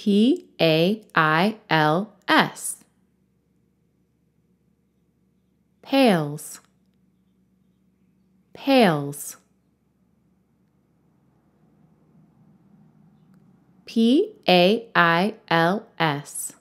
P A I L S. Pails. Pails. P A I L S.